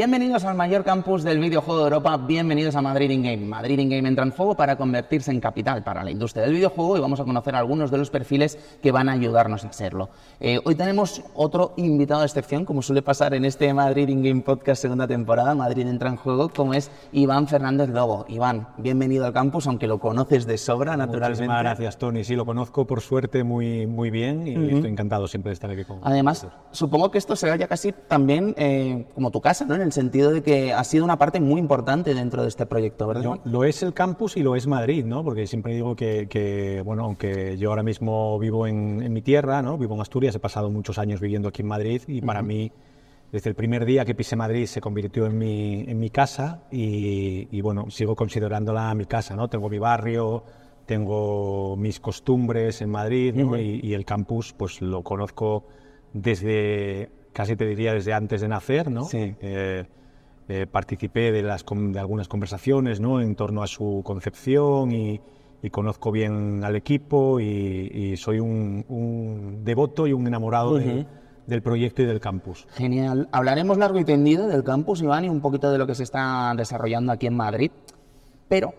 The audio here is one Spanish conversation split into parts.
Bienvenidos al mayor campus del videojuego de Europa, bienvenidos a Madrid In Game. Madrid In Game entra en juego para convertirse en capital para la industria del videojuego y vamos a conocer algunos de los perfiles que van a ayudarnos a hacerlo. Eh, hoy tenemos otro invitado de excepción, como suele pasar en este Madrid In Game Podcast segunda temporada, Madrid entra en juego, como es Iván Fernández Lobo. Iván, bienvenido al campus, aunque lo conoces de sobra, naturalmente. Muchísimas gracias, Tony. Sí, lo conozco por suerte muy, muy bien y estoy encantado siempre de estar aquí con Además, supongo que esto será ya casi también eh, como tu casa, ¿no? sentido de que ha sido una parte muy importante dentro de este proyecto, ¿verdad? Lo, es el campus y lo es Madrid, ¿no? Porque siempre digo que, bueno, aunque yo ahora mismo vivo en, mi tierra, ¿no? Vivo en Asturias, he pasado muchos años viviendo aquí en Madrid y para mí desde el primer día que pise Madrid se convirtió en mi, casa y, bueno, sigo considerándola mi casa, ¿no? Tengo mi barrio, tengo mis costumbres en Madrid y, y, el campus pues lo conozco desde casi te diría desde antes de nacer, ¿no? Sí. Eh, eh, participé de, las, de algunas conversaciones en torno a su concepción y, conozco bien al equipo y, soy un, devoto y un enamorado del proyecto y del campus. Genial. Hablaremos largo y tendido del campus, Iván, y un poquito de lo que se está desarrollando aquí en Madrid, pero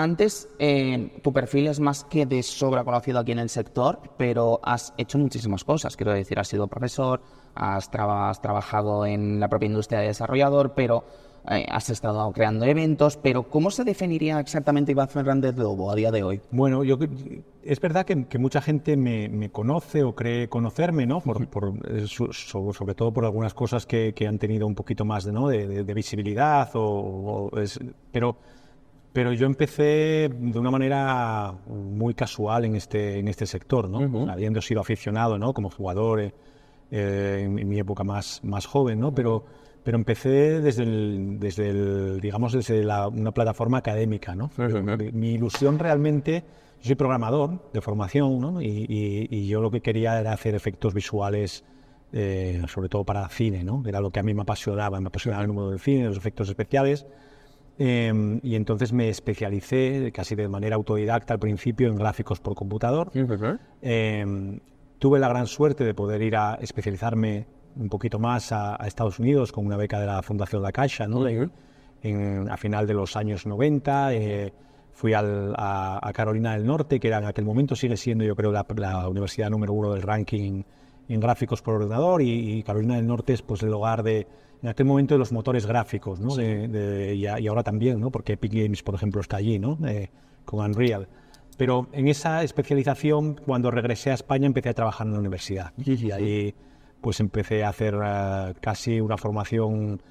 antes, eh, tu perfil es más que de sobra conocido aquí en el sector, pero has hecho muchísimas cosas. Quiero decir, has sido profesor, has, trabajado en la propia industria de desarrollador, pero eh, has estado creando eventos, pero ¿cómo se definiría exactamente Iván Fernández Lobo a día de hoy? Bueno, yo es verdad que, mucha gente me, conoce o cree conocerme, ¿no? Eh, sobre todo por algunas cosas que, han tenido un poquito más de, visibilidad, o, pero pero yo empecé de una manera muy casual en este, en este sector, ¿no? Pues, habiendo sido aficionado, ¿no? Como jugador eh, eh, en, mi época más, más joven, ¿no? Pero, pero empecé desde, desde el, digamos, desde una plataforma académica, ¿no? Mi ilusión realmente, yo soy programador de formación, ¿no? Y, y, yo lo que quería era hacer efectos visuales, eh, sobre todo para cine, ¿no? Era lo que a mí me apasionaba, me apasionaba el mundo del cine, los efectos especiales Em, y entonces me especialicé casi de manera autodidacta al principio en gráficos por computador. Pues, em, tuve la gran suerte de poder ir a especializarme un poquito más a, Estados Unidos con una beca de la Fundación La Caixa, ¿no? en, a final de los años 90. Eh, fui a, Carolina del Norte, que era en aquel momento, sigue siendo yo creo la, universidad número uno del ranking en gráficos por ordenador y, y Carolina del Norte es pues el hogar de en aquel momento de los motores gráficos, ¿no? y, ahora también, ¿no? Porque Epic Games, por ejemplo, está allí, ¿no? Eh, con Unreal. Pero en esa especialización, cuando regresé a España, empecé a trabajar en la universidad. y ahí, pues empecé a hacer eh, casi una formación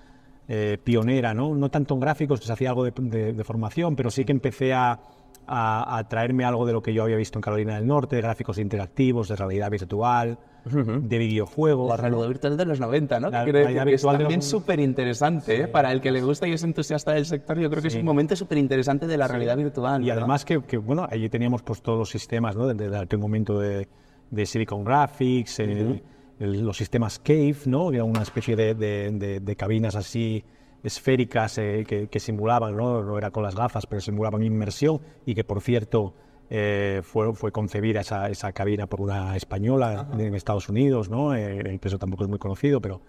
eh, pionera, ¿no? No tanto en gráficos, se pues, hacía algo de, formación, pero sí que empecé a, a, traerme algo de lo que yo había visto en Carolina del Norte, de gráficos interactivos, de realidad virtual, de videojuegos. La realidad virtual de los 90, ¿no? que es también súper interesante. ¿eh? Para el que le gusta y es entusiasta del sector, yo creo que es un momento súper interesante de la realidad virtual. Y además que, bueno, allí teníamos pues todos los sistemas, ¿no? Desde el momento de, Silicon Graphics, los sistemas Cave, ¿no? Era una especie de, cabinas así esféricas eh, que, simulaban, ¿no? no era con las gafas, pero simulaban inmersión y que, por cierto, eh, fue, fue concebida esa, esa, cabina por una española en Estados Unidos, ¿no? Eh, el peso tampoco es muy conocido, pero...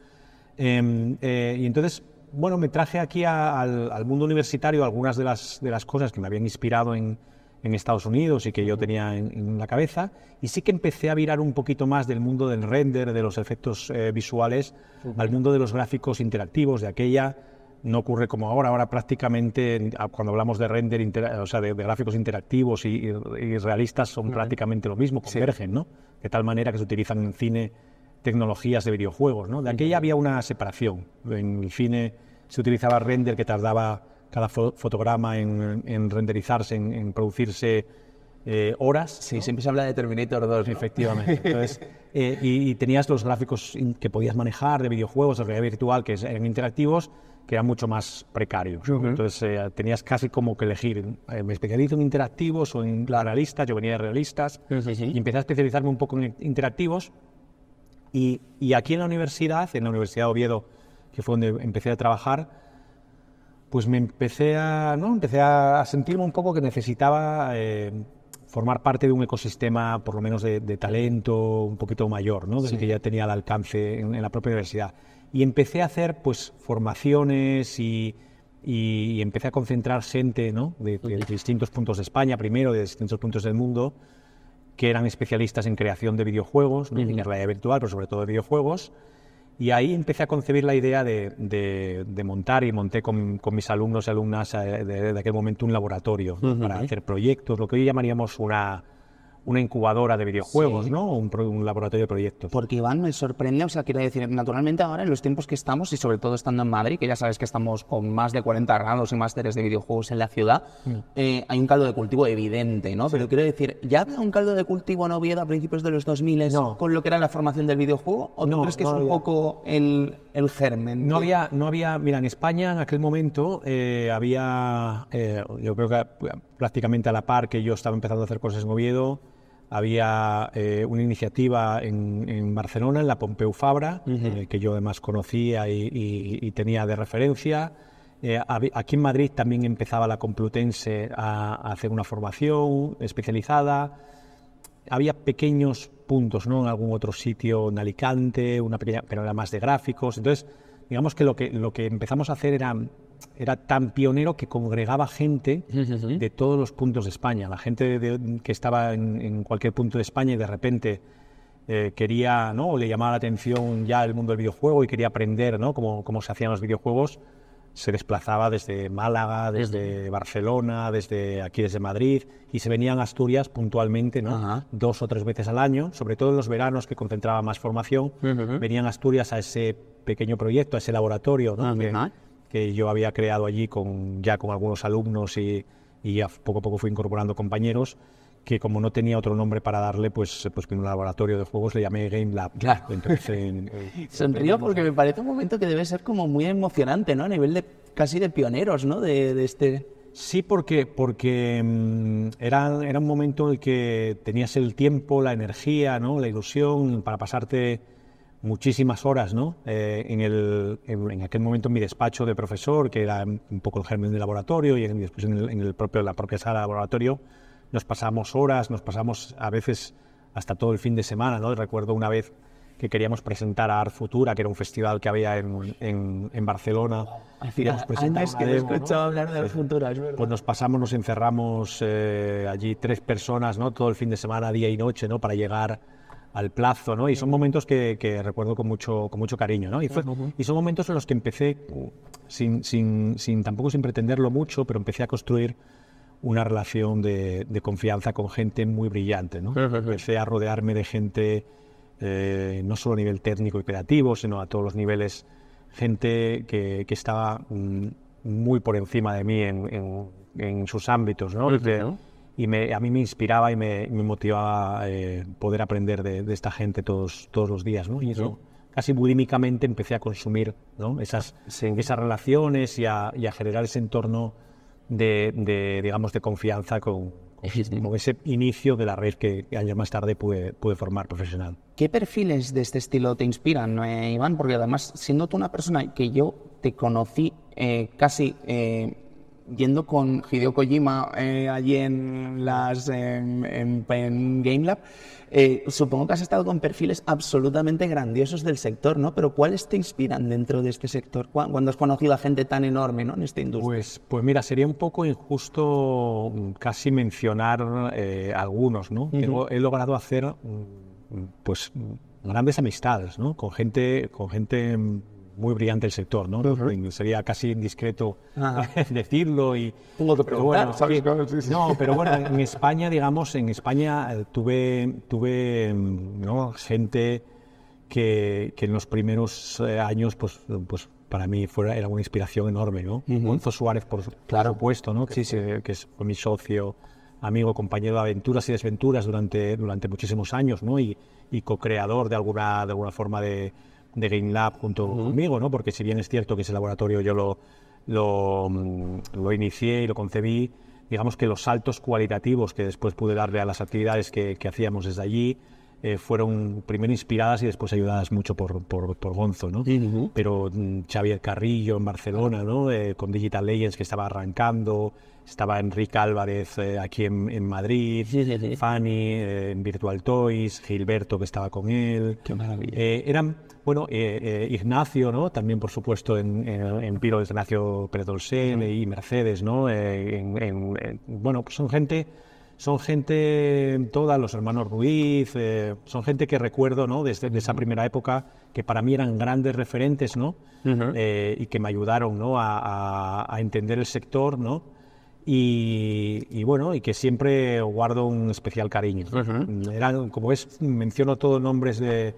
Em, eh, y entonces, bueno, me traje aquí al, al, mundo universitario algunas de las, de las cosas que me habían inspirado en, en Estados Unidos y que yo tenía en, la cabeza, y sí que empecé a virar un poquito más del mundo del render, de los efectos visuales, al mundo de los gráficos interactivos, de aquella no ocurre como ahora. Ahora prácticamente, cuando hablamos de render, o sea, de, gráficos interactivos y, realistas, son prácticamente lo mismo, convergen, ¿no? De tal manera que se utilizan en cine tecnologías de videojuegos, ¿no? De aquella había una separación. En el cine se utilizaba render que tardaba cada fotograma en, renderizarse, en, producirse eh, horas. Sí, se empieza a hablar de Terminator 2. Efectivamente. Eh, y, y, tenías los gráficos que podías manejar de videojuegos, de realidad virtual, que eran interactivos, que era mucho más precario. Entonces eh, tenías casi como que elegir, eh, me especializo en interactivos o en realistas, yo venía de realistas, y empecé a especializarme un poco en interactivos. Y, aquí en la universidad, en la Universidad de Oviedo, que fue donde empecé a trabajar, pues me empecé a, ¿no? empecé a sentirme un poco que necesitaba eh, formar parte de un ecosistema, por lo menos de, talento un poquito mayor, ¿no? Desde que ya tenía el alcance en, la propia universidad. Y empecé a hacer pues formaciones y, empecé a concentrar gente de, distintos puntos de España, primero de distintos puntos del mundo, que eran especialistas en creación de videojuegos, en realidad virtual, pero sobre todo de videojuegos y ahí empecé a concebir la idea de, montar y monté con, mis alumnos y alumnas eh, de, aquel momento un laboratorio para hacer proyectos, lo que hoy llamaríamos una, una incubadora de videojuegos, ¿no? Un, laboratorio de proyectos. Porque Iván me sorprende, o sea, quiero decir, naturalmente ahora en los tiempos que estamos y sobre todo estando en Madrid, que ya sabes que estamos con más de 40 grados y másteres de videojuegos en la ciudad, mm. eh, hay un caldo de cultivo evidente, ¿no? Pero quiero decir, ¿ya había un caldo de cultivo en Oviedo a principios de los 2000 con lo que era la formación del videojuego? ¿O no, crees que es un poco el, el germen? No había, no había, mira, en España en aquel momento eh, había, eh, yo creo que pues, prácticamente a la par que yo estaba empezando a hacer cosas en Oviedo, había eh, una iniciativa en, en, Barcelona, en la Pompeu Fabra, eh, que yo además conocía y, y, tenía de referencia. Eh, aquí en Madrid también empezaba la Complutense a, hacer una formación especializada. Había pequeños puntos, ¿no? En algún otro sitio, en Alicante, una pero era más de gráficos. Entonces, digamos que lo que, lo que empezamos a hacer era era tan pionero que congregaba gente de todos los puntos de España. La gente que estaba en, cualquier punto de España y de repente eh, quería, ¿no? O le llamaba la atención ya el mundo del videojuego y quería aprender, ¿no? Cómo, se hacían los videojuegos. Se desplazaba desde Málaga, desde Barcelona, desde aquí, desde Madrid, y se venían a Asturias puntualmente, ¿no? Dos o tres veces al año, sobre todo en los veranos que concentraba más formación, venían a Asturias a ese pequeño proyecto, a ese laboratorio, ¿no? Ah, que yo había creado allí con, ya con algunos alumnos y, y poco a poco fui incorporando compañeros que como no tenía otro nombre para darle, pues, pues que en un laboratorio de juegos le llamé Game Lab. Claro. Sonrío porque me parece un momento que debe ser como muy emocionante, ¿no? A nivel de casi de pioneros, ¿no? De, este... Sí, porque, porque mm, era, era un momento en el que tenías el tiempo, la energía, ¿no? La ilusión para pasarte muchísimas horas ¿no? Eh, en, el, en, aquel momento en mi despacho de profesor, que era un poco el germen del laboratorio, y en, después en, el, en propio, la propia sala de laboratorio, nos pasamos horas, nos pasamos a veces hasta todo el fin de semana. ¿no? Recuerdo una vez que queríamos presentar a Art Futura, que era un festival que había en, en, en Barcelona. Decíamos, que este he escuchado hablar de Art Futura, es Pues nos pasamos, nos encerramos eh, allí tres personas, ¿no? Todo el fin de semana, día y noche, ¿no? Para llegar al plazo, ¿no? Y son momentos que, recuerdo con mucho, con mucho cariño, ¿no? Y, son momentos en los que empecé, sin, tampoco sin pretenderlo mucho, pero empecé a construir una relación de, confianza con gente muy brillante, ¿no? Empecé a rodearme de gente, eh, no solo a nivel técnico y creativo, sino a todos los niveles, gente que, estaba mm, muy por encima de mí en, sus ámbitos, ¿no? y a mí me inspiraba y me, motivaba eh, poder aprender de, esta gente todos, todos los días, ¿no? Y eso, casi budímicamente empecé a consumir ¿no? esas, esas relaciones y a, generar ese entorno de, digamos, de confianza con, ese inicio de la red que años más tarde pude, pude, formar profesional. ¿Qué perfiles de este estilo te inspiran, eh, Iván? Porque además, siendo tú una persona que yo te conocí eh, casi yendo con Hideo Kojima eh, allí en, las, em, em, en, GameLab, eh, supongo que has estado con perfiles absolutamente grandiosos del sector, ¿no? Pero ¿cuáles te inspiran dentro de este sector cuando has conocido a gente tan enorme ¿no? en esta industria? Pues, pues mira, sería un poco injusto mm, casi mencionar eh, algunos, ¿no? he, logrado hacer mm, pues grandes amistades, ¿no? Con gente, con gente mm, muy brillante el sector, ¿no? Sería casi indiscreto decirlo y... No, pero bueno, en España, digamos, en España eh, tuve, tuve mm, ¿no? gente que, que, en los primeros eh, años, pues, pues para mí fuera, era una inspiración enorme, ¿no? Monzo Suárez, por, claro. supuesto, ¿no? Sí, que, que es mi socio, amigo, compañero de aventuras y desventuras durante, durante muchísimos años, ¿no? Y, y co-creador de alguna, de alguna forma de de Lab junto conmigo, ¿no? Porque si bien es cierto que ese laboratorio yo mm, lo, inicié y lo concebí, digamos que los saltos cualitativos que después pude darle a las actividades que, que hacíamos desde allí, eh, fueron primero inspiradas y después ayudadas mucho por, por, por Gonzo, ¿no? Pero mm, Xavier Carrillo en Barcelona, ¿no? Eh, con Digital Legends que estaba arrancando, estaba Enrique Álvarez eh, aquí en, en Madrid, Fanny en Virtual Toys, Gilberto que estaba con él. Qué maravilla. eran, bueno, Ignacio, ¿no? También, por supuesto, en, en, en Piro, Ignacio Predolsen y Mercedes, ¿no? bueno, pues son gente son gente todas los hermanos Ruiz, eh, son gente que recuerdo ¿no? desde esa primera época que para mí eran grandes referentes ¿no? Eh, y que me ayudaron ¿no? a, entender el sector ¿no? Y, bueno, y que siempre guardo un especial cariño. como ves, menciono todos nombres de...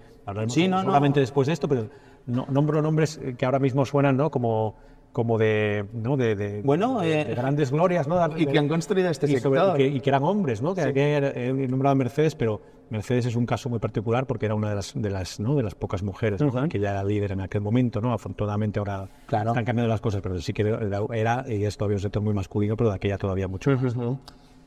Sí, solamente después de esto, pero nombro nombres que ahora mismo suenan ¿no? como como de, ¿no? de, bueno, eh, grandes glorias, ¿no? Y que han construido este y sector. Que, y que, eran hombres, ¿no? Que sí. he, eh, nombrado a Mercedes, pero Mercedes es un caso muy particular porque era una de las, de las, ¿no? de las pocas mujeres que ya era líder en aquel momento, ¿no? Afortunadamente ahora claro. están cambiando las cosas, pero sí que era, y es todavía un sector muy masculino, pero de aquella todavía mucho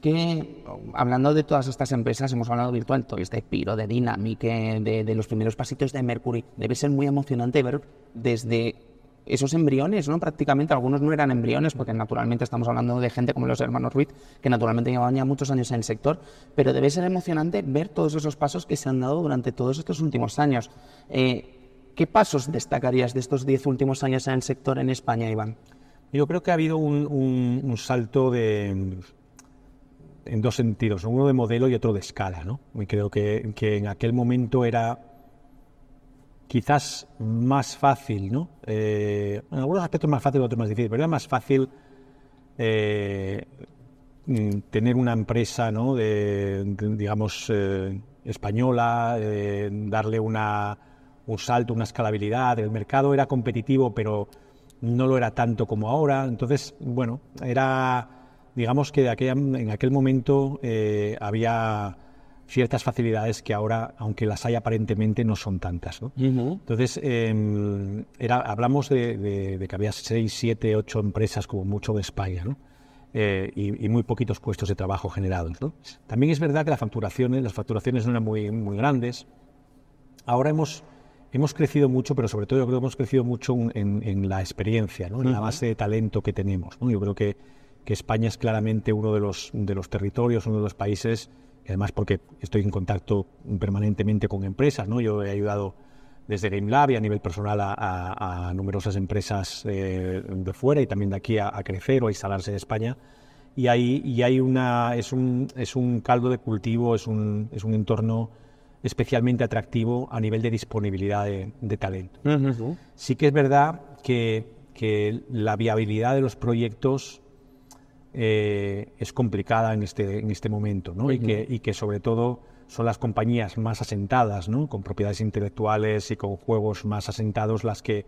Que, hablando de todas estas empresas, hemos hablado de Virtual de Piro, de Dynamic, eh, de, de los primeros pasitos de Mercury. Debe ser muy emocionante ver desde esos embriones, ¿no? Prácticamente algunos no eran embriones, porque naturalmente estamos hablando de gente como los hermanos Ruiz, que naturalmente llevaban ya muchos años en el sector, pero debe ser emocionante ver todos esos pasos que se han dado durante todos estos últimos años. Eh, ¿Qué pasos destacarías de estos diez últimos años en el sector en España, Iván? Yo creo que ha habido un, salto de, en dos sentidos, uno de modelo y otro de escala. ¿no? Y creo que en aquel momento era quizás más fácil, ¿no? Eh, en algunos aspectos más fácil, en otros más difícil, pero era más fácil eh, mm, tener una empresa, ¿no? De, digamos, eh, española, darle una, un salto, una escalabilidad. El mercado era competitivo, pero no lo era tanto como ahora. Entonces, bueno, era, digamos que en aquel momento había ciertas facilidades que ahora, aunque las hay aparentemente, no son tantas. Entonces, em, era, hablamos de, que había 6, 7, 8 empresas como mucho de España, eh, y, muy poquitos puestos de trabajo generados. También es verdad que las facturaciones, ¿eh? las facturaciones no eran muy, muy grandes. Ahora hemos, hemos crecido mucho, pero sobre todo yo creo que hemos crecido mucho en, la experiencia, en la base de talento que tenemos. Yo creo que, que España es claramente uno de los, de los territorios, uno de los países y además porque estoy en contacto permanentemente con empresas, ¿no? Yo he ayudado desde GameLab y a nivel personal a, numerosas empresas eh, de fuera y también de aquí a, crecer o a instalarse en España. Y hay, y hay una, es, un, es un caldo de cultivo, es un, es un entorno especialmente atractivo a nivel de disponibilidad de, talento. Sí que es verdad que, que la viabilidad de los proyectos eh, es complicada en este, en este momento, y, que, sobre todo son las compañías más asentadas, Con propiedades intelectuales y con juegos más asentados las que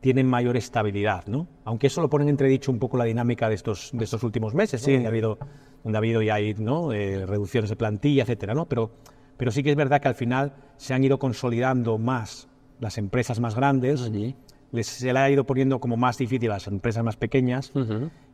tienen mayor estabilidad, ¿no? Aunque eso lo ponen entredicho un poco la dinámica de estos, de estos últimos meses, donde ha habido, donde ha habido hay ¿no? Eh, reducciones de plantilla, etcétera, ¿no? Pero, pero sí que es verdad que al final se han ido consolidando más las empresas más grandes, se le ha ido poniendo como más difícil a las empresas más pequeñas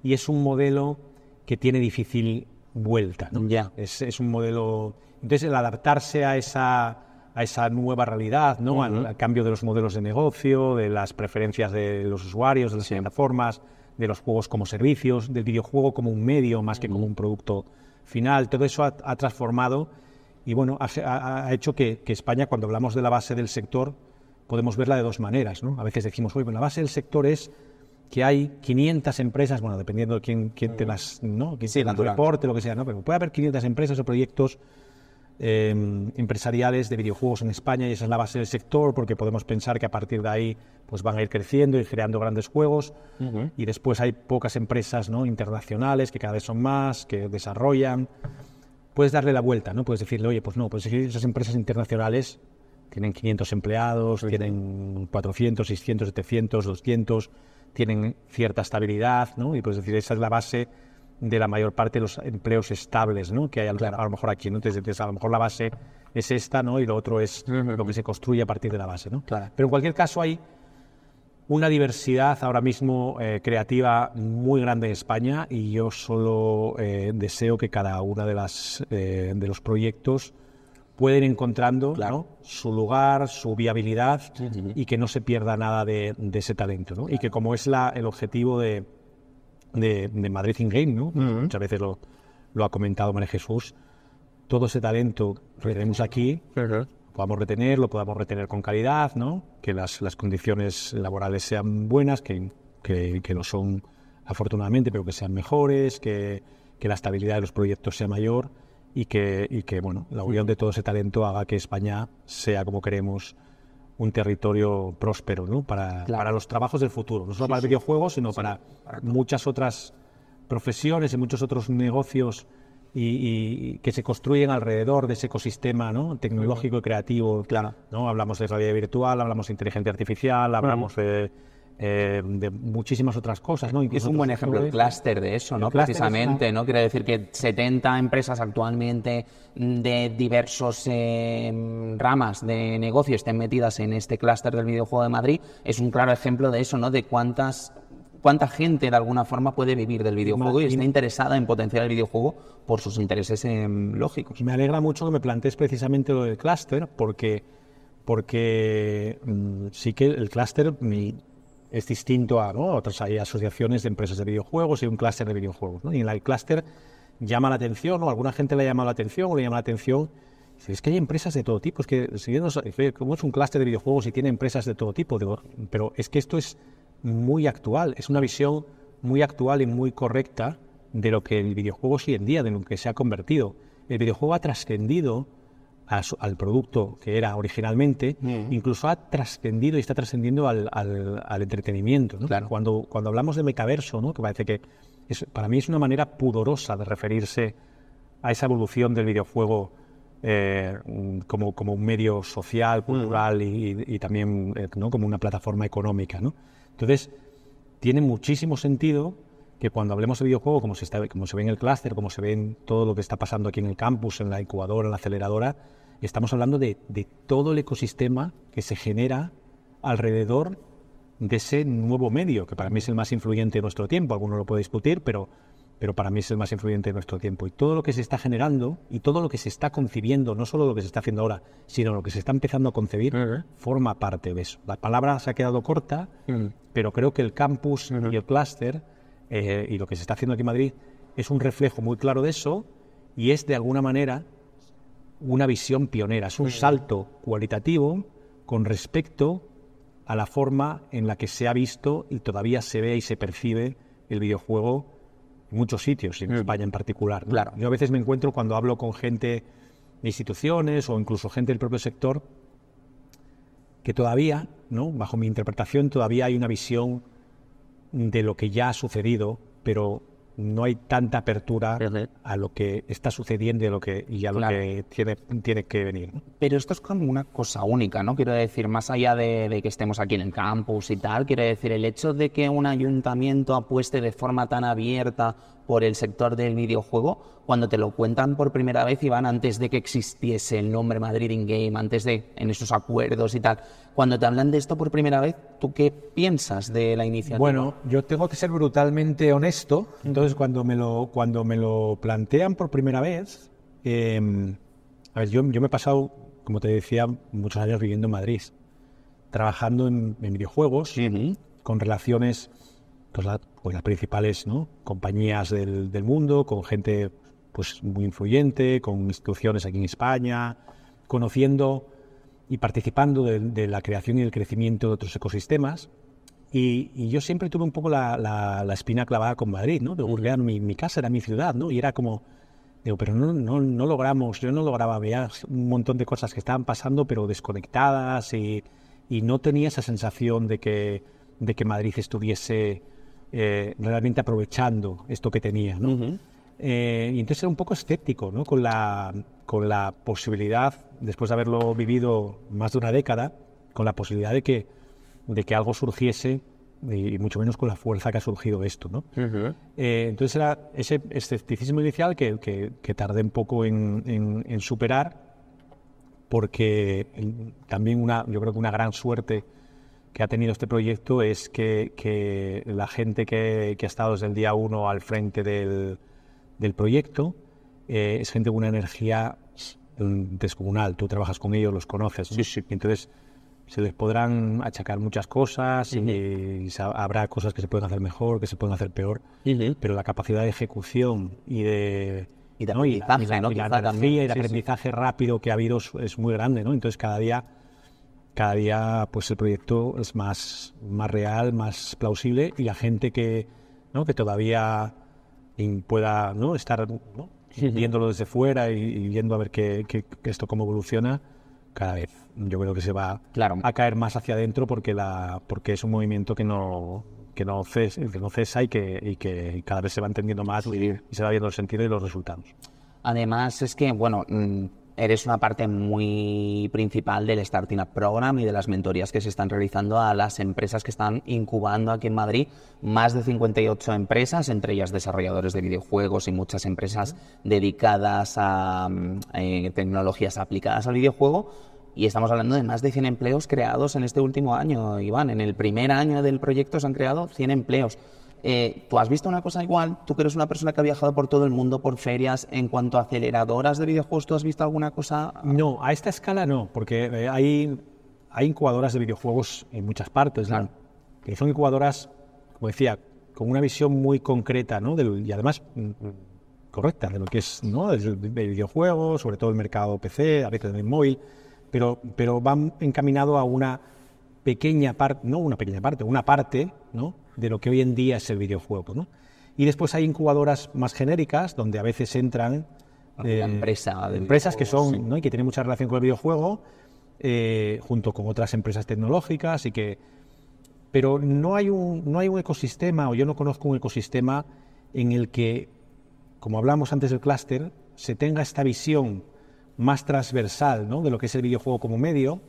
y es un modelo que tiene difícil vuelta. Es, un modelo... Entonces, el adaptarse a esa, a esa nueva realidad, ¿no? al, cambio de los modelos de negocio, de las preferencias de los usuarios, de las plataformas, de los juegos como servicios, del videojuego como un medio más que como un producto final, todo eso ha, transformado y bueno, ha, hecho que, España, cuando hablamos de la base del sector, podemos verla de dos maneras. ¿no? A veces decimos, oye, la base del sector es que hay 500 empresas, bueno, dependiendo de quién, quién te las, ¿no? Quién sí, te reporte, lo que sea, ¿no? Pero puede haber 500 empresas o proyectos em, empresariales de videojuegos en España y esa es la base del sector porque podemos pensar que a partir de ahí pues van a ir creciendo y creando grandes juegos y después hay pocas empresas ¿no? internacionales que cada vez son más, que desarrollan. Puedes darle la vuelta, ¿no? Puedes decirle, oye, pues no, pues esas empresas internacionales tienen 500 empleados, tienen 400, 600, 700, 200, tienen cierta estabilidad, ¿no? Y pues decir, esa es la base de la mayor parte de los empleos estables, ¿no? Que hay a lo mejor aquí, ¿no? Entonces, a lo mejor la base es esta, ¿no? Y lo otro es lo que se construye a partir de la base, ¿no? Claro. Pero en cualquier caso hay una diversidad ahora mismo eh, creativa muy grande en España y yo solo eh, deseo que cada uno de, las, eh, de los proyectos pueden encontrando su lugar, su viabilidad y que no se pierda nada de, ese talento. Y que como es el objetivo de, Madrid In Game, muchas veces lo, ha comentado María Jesús, todo ese talento que tenemos aquí, podamos retenerlo, lo podamos retener con calidad, ¿no? que las, condiciones laborales sean buenas, que, que, lo son afortunadamente, pero que sean mejores, que, que la estabilidad de los proyectos sea mayor y que, que bueno, la unión de todo ese talento haga que España sea como queremos un territorio próspero ¿no? para, para los trabajos del futuro, no solo para el videojuegos, sino para, muchas otras profesiones y muchos otros negocios y, que se construyen alrededor de ese ecosistema ¿no? tecnológico y creativo. Claro. ¿no? Hablamos de realidad virtual, hablamos de inteligencia artificial, hablamos de eh, de muchísimas otras cosas. ¿no? es un buen ejemplo el clúster de eso, ¿no? precisamente. ¿no? Quiere decir que 70 empresas actualmente mm, de diversos eh, ramas de negocio estén metidas en este clúster del videojuego de Madrid. Es un claro ejemplo de eso, ¿no? de cuántas cuánta gente de alguna forma puede vivir del videojuego y está interesada en potenciar el videojuego por sus intereses eh, lógicos. Me alegra mucho que me plantees precisamente lo del clúster, porque, porque mm, sí que el clúster, es distinto a otras hay asociaciones de empresas de videojuegos y un clúster de videojuegos. ¿no? Y en el clúster llama la atención, o alguna gente le ha llamado la atención, o le llama la atención. es que hay empresas de todo tipo, es que como es un clúster de videojuegos y tiene empresas de todo tipo, pero es que esto es muy actual, es una visión muy actual y muy correcta de lo que el videojuego es hoy en día, de lo que se ha convertido. El videojuego ha trascendido al producto que era originalmente, incluso ha trascendido y está trascendiendo al, al, entretenimiento. Cuando, cuando hablamos de metaverso, ¿no? que parece que para mí es una manera pudorosa de referirse a esa evolución del videojuego eh, como, un medio social, cultural y, también eh, como una plataforma económica. Entonces, tiene muchísimo sentido que cuando hablemos de videojuego, como se, está, como se ve en el clúster, como se ve en todo lo que está pasando aquí en el campus, en la incubadora, en la aceleradora, estamos hablando de, todo el ecosistema que se genera alrededor de ese nuevo medio, que para mí es el más influyente de nuestro tiempo. Alguno lo puede discutir, pero, pero para mí es el más influyente de nuestro tiempo. Y todo lo que se está generando y todo lo que se está concibiendo, no solo lo que se está haciendo ahora, sino lo que se está empezando a concebir, forma parte de eso. La palabra se ha quedado corta, pero creo que el campus y el clúster eh, y lo que se está haciendo aquí en Madrid es un reflejo muy claro de eso y es de alguna manera una visión pionera, es un salto cualitativo con respecto a la forma en la que se ha visto y todavía se ve y se percibe el videojuego en muchos sitios, en mm. España en particular. Claro. Yo a veces me encuentro cuando hablo con gente de instituciones o incluso gente del propio sector que todavía, ¿no? bajo mi interpretación, todavía hay una visión de lo que ya ha sucedido, pero no hay tanta apertura a lo que está sucediendo y a lo que, lo que tiene, tiene que venir. Pero esto es como una cosa única, ¿no? Quiero decir, más allá de, de que estemos aquí en el campus y tal, quiero decir, el hecho de que un ayuntamiento apueste de forma tan abierta por el sector del videojuego cuando te lo cuentan por primera vez y antes de que existiese el nombre Madrid in Game, antes de en esos acuerdos y tal. Cuando te hablan de esto por primera vez, ¿tú qué piensas de la iniciativa? Bueno, yo tengo que ser brutalmente honesto. Entonces, cuando me lo, cuando me lo plantean por primera vez, em, a ver, yo, yo, me he pasado, como te decía, muchos años viviendo en Madrid, trabajando en, videojuegos, con relaciones pues, pues, las principales compañías del, mundo, con gente pues, muy influyente, con instituciones aquí en España, conociendo y participando de, la creación y el crecimiento de otros ecosistemas. Y, yo siempre tuve un poco la, espina clavada con Madrid, ¿no? De mi, mi casa era mi ciudad, ¿no? Y era como, Digo, pero no, no, no, logramos, yo no lograba ver un montón de cosas que estaban pasando, pero desconectadas y, y no tenía esa sensación de que, de que Madrid estuviese eh, realmente aprovechando esto que tenía. Eh, y entonces era un poco escéptico con, la, con la posibilidad, después de haberlo vivido más de una década, con la posibilidad de que, de que algo surgiese y mucho menos con la fuerza que ha surgido esto. Eh, entonces era ese escepticismo inicial que, tardé un poco en, superar, porque también una, yo creo que una gran suerte que ha tenido este proyecto es que, que la gente que, que, ha estado desde el día uno al frente del, del proyecto eh, es gente con una energía descomunal. Tú trabajas con ellos, los conoces. Entonces se les podrán achacar muchas cosas y, habrá cosas que se pueden hacer mejor, que se pueden hacer peor, pero la capacidad de ejecución y de... Y aprendizaje, el aprendizaje rápido que ha habido es, es muy grande, ¿no? Entonces cada día cada día pues el proyecto es más, más real, más plausible y la gente que, que todavía pueda ¿no? estar viéndolo desde fuera y, viendo a ver que, esto cómo evoluciona, cada vez yo creo que se va a caer más hacia adentro porque, la, porque es un movimiento que no, no, cesa, y que, y que cada vez se va entendiendo más y, y, se va viendo el sentido y los resultados. Además es que, bueno, mm, eres una parte muy principal del Starting Up Program y de las mentorías que se están realizando a las empresas que están incubando aquí en Madrid, más de 58 empresas, entre ellas desarrolladores de videojuegos y muchas empresas dedicadas a mm, eh, tecnologías aplicadas al videojuego. Y estamos hablando de más de 100 empleos creados en este último año, Iván. En el primer año del proyecto se han creado 100 empleos. Eh, tú has visto una cosa igual, tú que eres una persona que ha viajado por todo el mundo, por ferias, en cuanto a aceleradoras de videojuegos, ¿tú has visto alguna cosa? No, a esta escala no, porque eh, hay, incubadoras de videojuegos en muchas partes, que son incubadoras, como decía, con una visión muy concreta, ¿no? y además mm, correcta de lo que es ¿no? el, videojuego, sobre todo el mercado PC, a veces también el móvil, pero, pero van encaminado a una pequeña parte, no una pequeña parte, una parte, ¿no? de lo que hoy en día es el videojuego. Y después hay incubadoras más genéricas, donde a veces entran ah, eh, empresas que son ¿no? que tienen mucha relación con el videojuego, eh, junto con otras empresas tecnológicas y que pero no hay un no hay un ecosistema o yo no conozco un ecosistema en el que como hablamos antes del clúster se tenga esta visión más transversal ¿no? de lo que es el videojuego como medio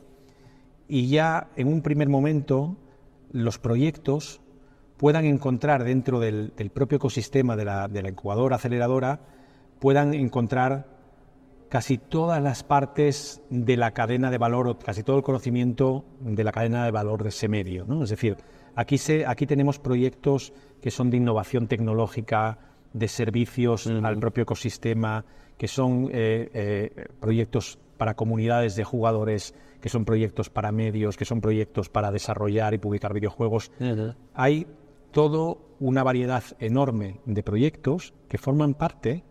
y ya en un primer momento los proyectos puedan encontrar dentro del, propio ecosistema de la, de incubadora, aceleradora, puedan encontrar casi todas las partes de la cadena de valor, o casi todo el conocimiento de la cadena de valor de ese medio. ¿no? Es decir, aquí, aquí tenemos proyectos que son de innovación tecnológica, de servicios al propio ecosistema, que son eh, eh, proyectos para comunidades de jugadores, que son proyectos para medios, que son proyectos para desarrollar y publicar videojuegos toda una variedad enorme de proyectos que forman parte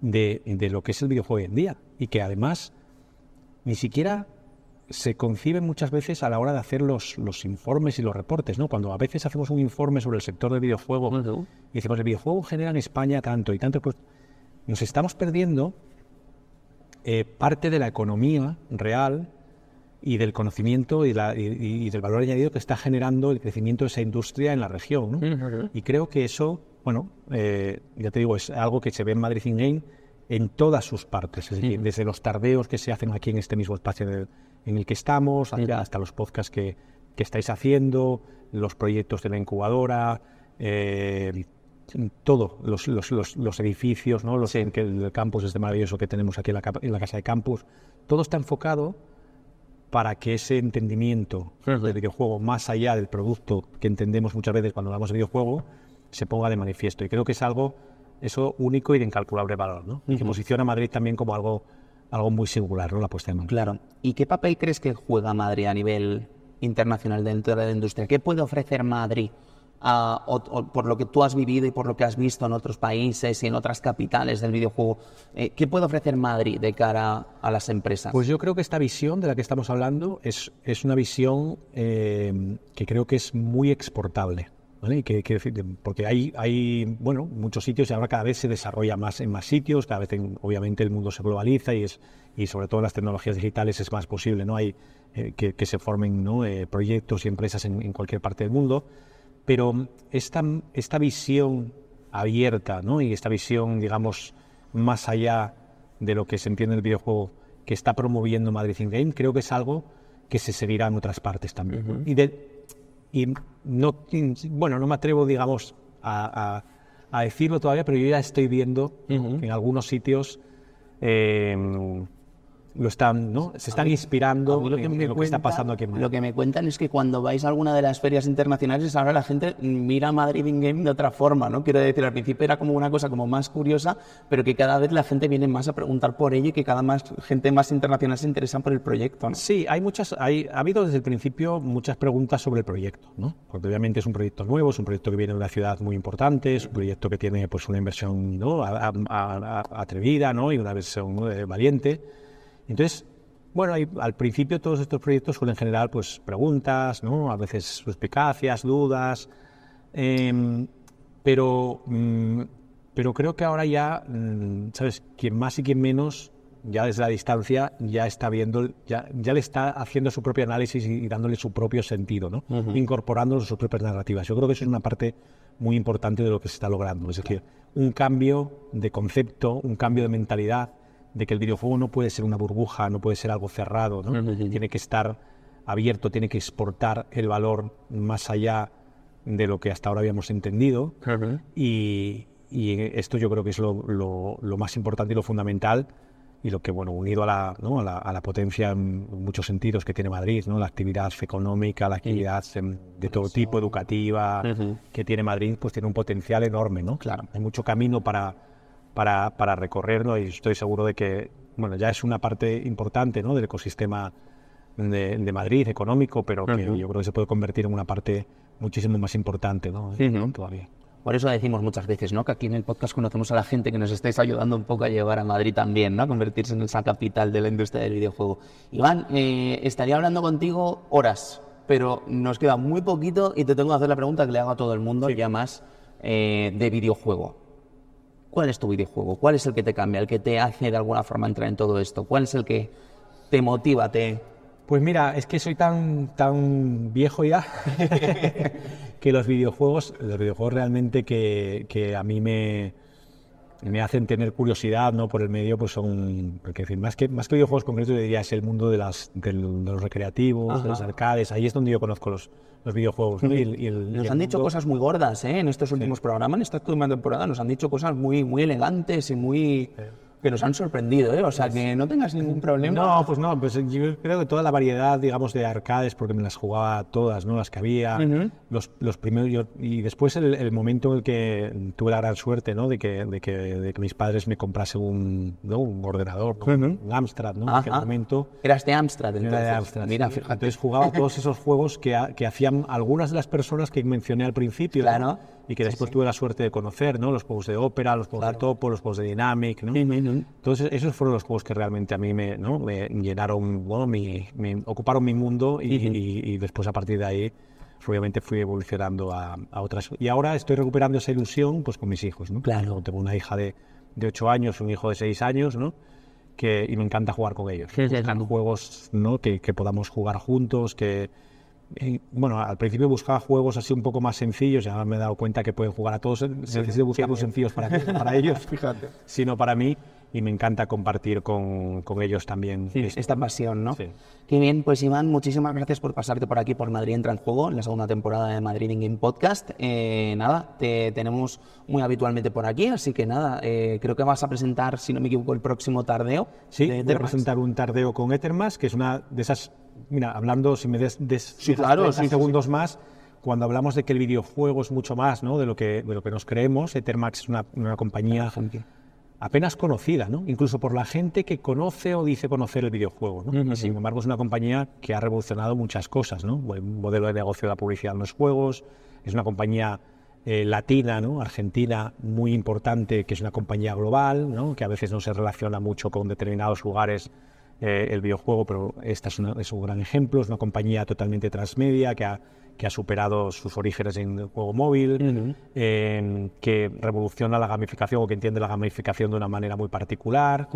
de, lo que es el videojuego hoy en día y que además ni siquiera se conciben muchas veces a la hora de hacer los, informes y los reportes, ¿no? Cuando a veces hacemos un informe sobre el sector del videojuego y decimos, el videojuego genera en España tanto y tanto, pues nos estamos perdiendo eh, parte de la economía real y del conocimiento y, del valor añadido que está generando el crecimiento de esa industria en la región. Mm, y creo que eso, bueno, eh, ya te digo, es algo que se ve en Madrid in Game en todas sus partes, es decir, mm. desde los tardeos que se hacen aquí en este mismo espacio en el, que estamos, mm. hasta, los podcasts que, que, estáis haciendo, los proyectos de la incubadora. Eh, todo, los, los, los, edificios, ¿no? los, el, el campus este maravilloso que tenemos aquí en la, en la casa de campus, todo está enfocado para que ese entendimiento del videojuego, más allá del producto que entendemos muchas veces cuando hablamos de videojuego, se ponga de manifiesto. Y creo que es algo, eso único y de incalculable valor, ¿no? Que posiciona a Madrid también como algo, algo muy singular, ¿no? La puesta de Claro. ¿Y qué papel crees que juega Madrid a nivel internacional dentro de la industria? ¿Qué puede ofrecer Madrid Ah, por lo que tú has vivido y por lo que has visto en otros países y en otras capitales del videojuego, eh, ¿qué puede ofrecer Madrid de cara a las empresas? Pues yo creo que esta visión de la que estamos hablando es, es una visión eh, que creo que es muy exportable. ¿Vale? Que, que, porque hay, hay, bueno, muchos sitios y ahora cada vez se desarrolla más en más sitios, cada vez obviamente el mundo se globaliza y, es, y sobre todo en las tecnologías digitales es más posible, ¿no? Hay eh, que, se formen ¿no? proyectos y empresas en, en, cualquier parte del mundo pero esta, esta visión abierta ¿no? y esta visión, digamos, más allá de lo que se entiende el videojuego que está promoviendo Madrid Game, creo que es algo que se seguirá en otras partes también. y, no, bueno, no me atrevo, digamos, a, decirlo todavía, pero yo ya estoy viendo en algunos sitios eh, lo están, ¿no? Se están inspirando lo que lo que está pasando aquí Lo que me cuentan es que cuando vais a alguna de las ferias internacionales, ahora la gente mira Madrid in Game de otra forma, ¿no? Quiero decir, al principio era como una cosa como más curiosa, pero que cada vez la gente viene más a preguntar por ello y que cada más gente más internacional se interesa por el proyecto, Sí, hay muchas, hay, ha habido desde el principio muchas preguntas sobre el proyecto, ¿no? Porque obviamente es un proyecto nuevo, es un proyecto que viene de una ciudad muy importante, es un proyecto que tiene pues una inversión ¿no? atrevida, ¿no? Y una inversión valiente entonces, bueno, al principio todos estos proyectos suelen generar pues, preguntas, ¿no? a veces suspicacias, dudas, em, pero, mm, pero creo que ahora ya, mm, ¿sabes? Quien más y quien menos, ya desde la distancia, ya está viendo, ya, le está haciendo su propio análisis y, dándole su propio sentido, ¿no? incorporando sus propias narrativas. Yo creo que eso es una parte muy importante de lo que se está logrando. Es decir, un cambio de concepto, un cambio de mentalidad de que el videojuego no puede ser una burbuja, no puede ser algo cerrado, ¿no? tiene que estar abierto, tiene que exportar el valor más allá de lo que hasta ahora habíamos entendido. ¿eh? Y, esto yo creo que es lo, más importante y lo fundamental y lo que, bueno, unido a la, a la, potencia en muchos sentidos que tiene Madrid, ¿no? la actividad económica, la actividad em, de todo tipo, educativa, que tiene Madrid, pues tiene un potencial enorme, ¿no? Claro. Hay mucho camino para para, para recorrerlo y estoy seguro de que bueno, ya es una parte importante ¿no? del ecosistema de, Madrid económico, pero que yo creo que se puede convertir en una parte muchísimo más importante eh, todavía. Por eso decimos muchas veces, Que aquí en el podcast conocemos a la gente que nos estáis ayudando un poco a llevar a Madrid también, ¿no? A convertirse en esa capital de la industria del videojuego. Iván, eh, estaría hablando contigo horas, pero nos queda muy poquito y te tengo que hacer la pregunta que le hago a todo el mundo, sí. ya más eh, de videojuego. ¿Cuál es tu videojuego? ¿Cuál es el que te cambia? ¿El que te hace de alguna forma entrar en todo esto? ¿Cuál es el que te motiva? Te... Pues mira, es que soy tan, tan viejo ya que los videojuegos, los videojuegos realmente que, que a mí me, me hacen tener curiosidad ¿no? por el medio, pues son, porque en más que, más que videojuegos concretos, diría es el mundo de, las, de los recreativos, de las arcades, ahí es donde yo conozco los, los videojuegos. Y, nos han dicho cosas muy gordas ¿eh? en estos últimos programas, en esta última temporada, nos han dicho cosas muy, muy elegantes y muy que nos han sorprendido, ¿eh? O sea, que no tengas ningún problema. No, pues no, pues yo creo que toda la variedad, digamos, de arcades, porque me las jugaba todas, ¿no? Las que había, los, primeros, y después el, momento en el que tuve la gran suerte, ¿no? De que, de que, mis padres me comprasen un, un ordenador, un Amstrad, ¿no? En aquel momento. Eras de Amstrad, entonces. de Amstrad. Mira, Entonces jugaba todos esos juegos que, que hacían algunas de las personas que mencioné al principio. Claro y que después tuve la suerte de conocer, ¿no? Los juegos de ópera, los juegos de topo, los juegos de dynamic, ¿no? Entonces esos fueron los juegos que realmente a mí me, ¿no? me llenaron, bueno, me ocuparon mi mundo y, y, después a partir de ahí pues, obviamente fui evolucionando a, a, otras. Y ahora estoy recuperando esa ilusión pues con mis hijos, ¿no? Claro. Tengo una hija de, de 8 años, un hijo de 6 años, ¿no? Que, y me encanta jugar con ellos. juegos ¿no? Que, que, podamos jugar juntos, que, bueno, al principio buscaba juegos así un poco más sencillos, ya me he dado cuenta que pueden jugar a todos, necesito buscar juegos sencillos para, ellos, Fíjate. sino para mí y me encanta compartir con, ellos también esta pasión, ¿no? Sí. Qué bien, pues Iván, muchísimas gracias por pasarte por aquí por Madrid Entra en Juego, en la segunda temporada de Madrid in Game Podcast. Eh, nada, te tenemos muy habitualmente por aquí, así que nada, eh, creo que vas a presentar, si no me equivoco, el próximo tardeo. Sí, de voy a presentar un tardeo con Ethermax, que es una de esas, mira, hablando, si me des, des claro, tres, segundos más, cuando hablamos de que el videojuego es mucho más ¿no? de, lo que, lo que nos creemos, Ethermax es una, una compañía apenas conocida, ¿no? incluso por la gente que conoce o dice conocer el videojuego. Sin embargo, es una compañía que ha revolucionado muchas cosas, ¿no? un modelo de negocio de la publicidad en los juegos, es una compañía eh, latina, ¿no? argentina, muy importante, que es una compañía global, ¿no? que a veces no se relaciona mucho con determinados lugares eh, el videojuego, pero esta es, un gran ejemplo, es una compañía totalmente transmedia que ha, que ha superado sus orígenes en el juego móvil, que revoluciona la gamificación o que entiende la gamificación de una manera muy particular,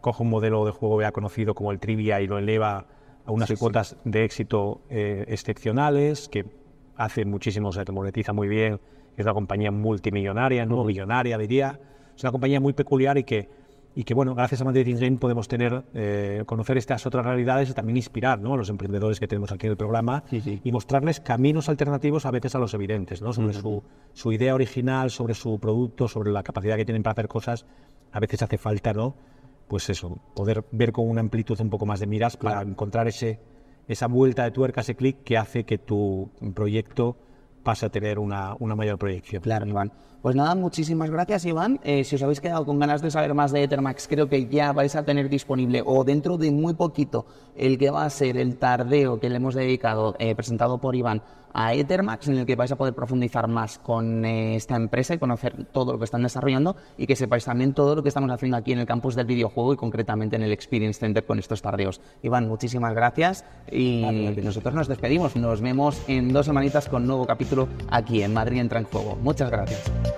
coge un modelo de juego ya conocido como el trivia y lo eleva a unas cuotas de éxito eh, excepcionales, que hace muchísimo, se monetiza muy bien, es una compañía multimillonaria, no millonaria diría, es una compañía muy peculiar y que y que, bueno, gracias a Madrid Game podemos tener, eh, conocer estas otras realidades y también inspirar a los emprendedores que tenemos aquí en el programa y mostrarles caminos alternativos a veces a los evidentes, ¿no? sobre su, su, idea original, sobre su producto, sobre la capacidad que tienen para hacer cosas. A veces hace falta, ¿no? Pues eso, poder ver con una amplitud un poco más de miras para encontrar ese, esa vuelta de tuerca, ese clic que hace que tu proyecto pase a tener una, una mayor proyección. Claro, Iván. Pues nada, muchísimas gracias, Iván. Eh, si os habéis quedado con ganas de saber más de Ethermax, creo que ya vais a tener disponible o dentro de muy poquito el que va a ser el tardeo que le hemos dedicado, eh, presentado por Iván, a Ethermax, en el que vais a poder profundizar más con eh, esta empresa y conocer todo lo que están desarrollando y que sepáis también todo lo que estamos haciendo aquí en el campus del videojuego y concretamente en el Experience Center con estos tardeos. Iván, muchísimas gracias y nosotros nos despedimos. Nos vemos en dos semanitas con nuevo capítulo aquí en Madrid Entra en Juego. Muchas gracias.